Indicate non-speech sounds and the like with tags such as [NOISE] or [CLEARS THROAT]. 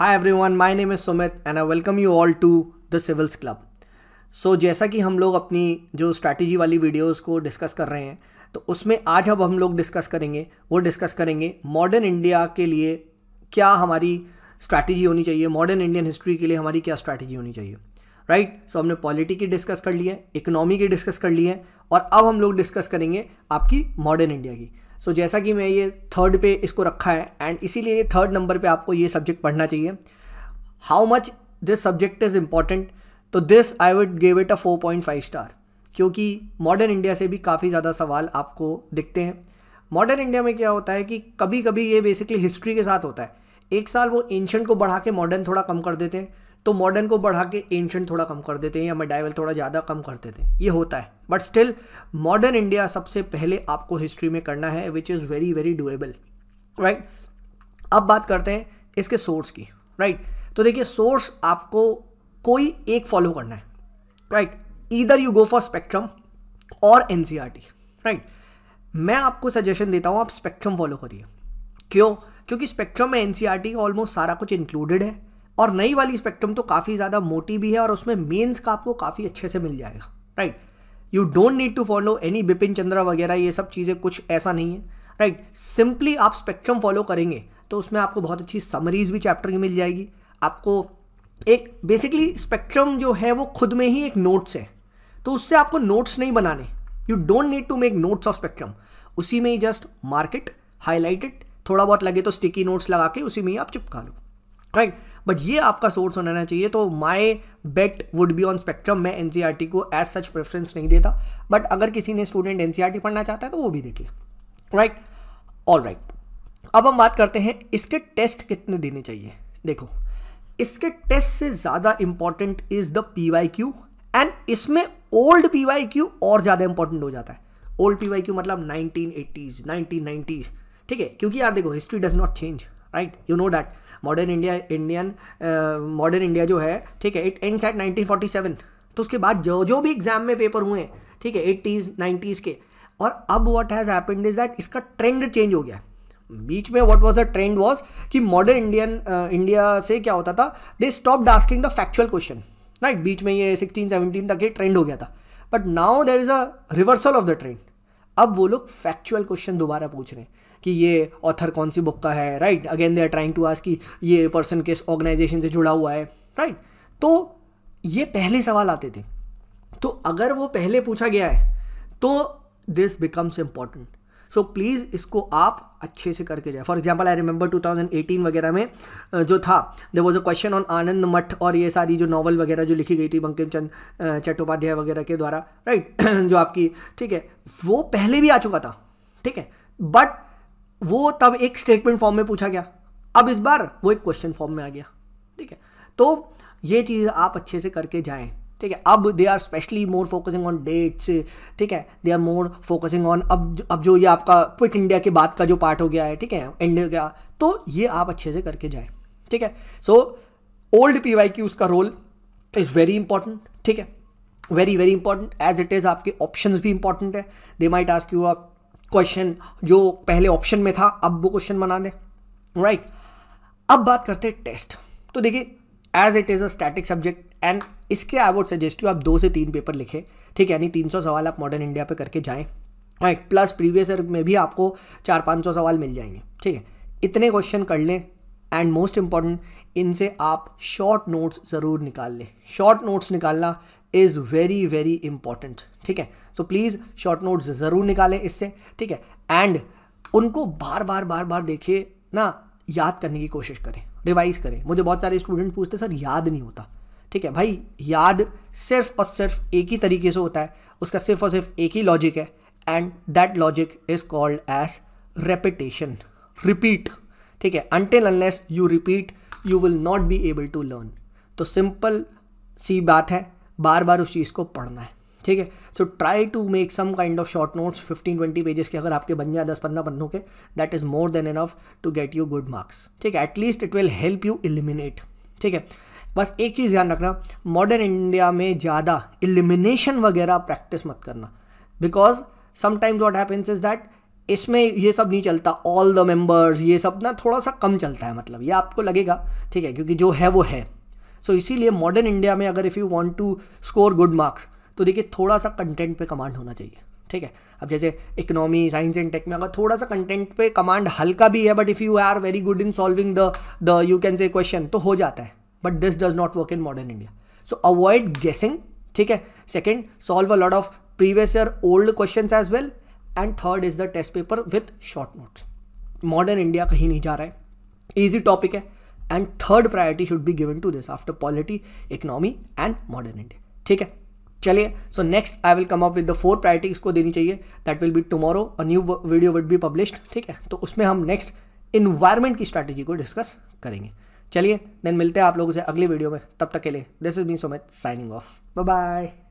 Hi everyone my name is Sumit and I welcome you all to the civils club so जैसा कि हम लोग अपनी जो स्ट्रैटेजी वाली वीडियोस को डिस्कस कर रहे हैं तो उसमें आज अब हम लोग डिस्कस करेंगे वो डिस्कस करेंगे मॉडर्न इंडिया के लिए क्या हमारी स्ट्रैटेजी होनी चाहिए मॉडर्न इंडियन हिस्ट्री के लिए हमारी क्या स्ट्रैटेजी होनी चाहिए राइट right? सो so, हमने पॉलिटी की डिस्कस कर ली है इकोनॉमी की डिस्कस कर ली है और अब हम लोग डिस्कस करेंगे आपकी मॉडर्न इंडिया की सो so, जैसा कि मैं ये थर्ड पे इसको रखा है एंड इसीलिए थर्ड नंबर पे आपको ये सब्जेक्ट पढ़ना चाहिए how much this subject is important तो this I would give it a four point five star क्योंकि मॉडर्न इंडिया से भी काफ़ी ज़्यादा सवाल आपको दिखते हैं मॉडर्न इंडिया में क्या होता है कि कभी कभी ये बेसिकली हिस्ट्री के साथ होता है एक साल वो एंशंट को बढ़ा के मॉडर्न थोड़ा कम कर देते हैं तो मॉडर्न को बढ़ा के एंशंट थोड़ा कम कर देते हैं या मेडाइवल थोड़ा ज़्यादा कम कर देते हैं ये होता है बट स्टिल मॉडर्न इंडिया सबसे पहले आपको हिस्ट्री में करना है which is very very doable right अब बात करते हैं इसके सोर्स की राइट right? तो देखिए सोर्स आपको कोई एक फॉलो करना है right either you go for spectrum और एन राइट मैं आपको सजेशन देता हूँ आप स्पेक्ट्रम फॉलो करिए क्यों क्योंकि स्पेक्ट्रम में एन का ऑलमोस्ट सारा कुछ इंक्लूडेड है और नई वाली स्पेक्ट्रम तो काफ़ी ज़्यादा मोटी भी है और उसमें मेन्स का आपको काफ़ी अच्छे से मिल जाएगा right you don't need to follow any Bipin Chandra वगैरह ये सब चीज़ें कुछ ऐसा नहीं है राइट सिंपली आप स्पेक्ट्रम फॉलो करेंगे तो उसमें आपको बहुत अच्छी समरीज भी चैप्टर की मिल जाएगी आपको एक बेसिकली स्पेक्ट्रम जो है वो खुद में ही एक नोट्स है तो उससे आपको नोट्स नहीं बनाने you don't need to make notes of spectrum उसी में ही जस्ट मार्केट हाईलाइटेड थोड़ा बहुत लगे तो स्टिकी नोट्स लगा के उसी में ही आप चिपका लो राइट right? बट ये आपका सोर्स होना रहना चाहिए तो my bet would be on spectrum मैं एन e को एज सच प्रेफरेंस नहीं देता बट अगर किसी ने स्टूडेंट एन e पढ़ना चाहता है तो वो भी देख ले राइट ऑल राइट अब हम बात करते हैं इसके टेस्ट कितने देने चाहिए देखो इसके टेस्ट से ज़्यादा important is the P Y Q एंड इसमें ओल्ड पी वाई क्यू और ज़्यादा इंपॉर्टेंट हो जाता है ओल्ड पी वाई क्यू मतलब नाइनटीन एटीज़ नाइनटीन नाइनटीज ठीक है क्योंकि यार देखो history does not change right you know that modern India Indian modern India जो है ठीक है इट एंड्स एट 1947 तो उसके बाद जो जो भी एग्जाम में पेपर हुए ठीक है एट्टीज़ नाइन्टीज़ के और अब what has happened is that इसका ट्रेंड चेंज हो गया बीच में what was the trend was कि मॉडर्न इंडियन इंडिया से क्या होता था they stop asking the factual question right बीच में ये सिक्सटीन सेवनटीन तक ये ट्रेंड हो गया था but now there is a reversal of the trend अब वो लोग फैक्चुअल क्वेश्चन दोबारा पूछ रहे हैं कि ये ऑथर कौन सी बुक का है right again they are trying to ask कि ये पर्सन किस ऑर्गेनाइजेशन से जुड़ा हुआ है राइट तो ये पहले सवाल आते थे तो अगर वो पहले पूछा गया है तो this becomes important so so, please इसको आप अच्छे से करके जाए फॉर एग्जाम्पल आई रिमेंबर 2018 वगैरह में जो था there was a question on Anand Math और ये सारी जो नॉवल वगैरह जो लिखी गई थी बंकिम चंद चट्टोपाध्याय वगैरह के द्वारा राइट right? [CLEARS THROAT] जो आपकी ठीक है वो पहले भी आ चुका था ठीक है बट वो तब एक स्टेटमेंट फॉर्म में पूछा गया अब इस बार वो एक क्वेश्चन फॉर्म में आ गया ठीक है तो ये चीज़ आप अच्छे से करके जाएँ ठीक है अब they are specially more focusing on dates ठीक है they are more focusing on अब अब जो ये आपका क्विट इंडिया की बात का जो पार्ट हो गया है ठीक है इंडिया का तो ये आप अच्छे से करके जाए ठीक है सो ओल्ड पी वाई की उसका रोल इज़ वेरी इंपॉर्टेंट ठीक है very very important as it is आपके ऑप्शन भी इंपॉर्टेंट है they might ask you a question जो पहले ऑप्शन में था अब वो क्वेश्चन बना दें राइट right. अब बात करते हैं टेस्ट तो देखिए as it is a static subject and इसके आई वुड सजेस्ट यू आप दो से तीन पेपर लिखें ठीक है यानी तीन सौ सवाल आप मॉडर्न इंडिया पे करके जाएँ राइट प्लस प्रीवियस ईयर में भी आपको चार पाँच सौ सवाल मिल जाएंगे ठीक है इतने क्वेश्चन कर लें एंड मोस्ट इम्पॉर्टेंट इनसे आप शॉर्ट नोट्स ज़रूर निकाल लें शॉर्ट नोट्स निकालना इज़ वेरी वेरी इंपॉर्टेंट ठीक है सो प्लीज़ शॉर्ट नोट्स ज़रूर निकालें इससे ठीक है एंड उनको बार बार बार बार देखिए ना याद करने की कोशिश करें रिवाइज़ करें मुझे बहुत सारे स्टूडेंट पूछते सर याद नहीं होता ठीक है भाई याद सिर्फ और सिर्फ एक ही तरीके से होता है उसका सिर्फ और सिर्फ एक ही लॉजिक है and that logic is called as repetition repeat ठीक है until unless you repeat you will not be able to learn तो सिंपल सी बात है बार बार उस चीज़ को पढ़ना है ठीक है so try to make some kind of short notes fifteen twenty pages के अगर आपके बन जाए दस पंद्रह पन्नों के that is more than enough to get you good marks ठीक है at least it will help you eliminate ठीक है बस एक चीज़ ध्यान रखना मॉडर्न इंडिया में ज़्यादा इलिमिनेशन वगैरह प्रैक्टिस मत करना because sometimes what happens is that इसमें ये सब नहीं चलता ऑल द मेंबर्स ये सब ना थोड़ा सा कम चलता है मतलब ये आपको लगेगा ठीक है क्योंकि जो है वो है सो so, इसीलिए मॉडर्न इंडिया में अगर if you want to score good marks तो देखिए थोड़ा सा कंटेंट पे कमांड होना चाहिए ठीक है अब जैसे इकोनॉमी साइंस एंड टेक में अगर थोड़ा सा कंटेंट पे कमांड हल्का भी है but if you are very good in solving the the you can say question तो हो जाता है but this does not work in modern India so avoid guessing ठीक है second solve a lot of previous year old question as well and third is the test paper with short notes modern India कहीं नहीं जा रहा है easy topic है and third priority should be given to this after polity economy and modern India ठीक है चलिए so next I will come up with the four priority इसको देनी चाहिए that will be tomorrow a new video will be published ठीक है तो उसमें हम नेक्स्ट इन्वायरमेंट की स्ट्रैटेजी को डिस्कस करेंगे चलिए देन मिलते हैं आप लोगों से अगली वीडियो में तब तक के लिए this is me much signing off bye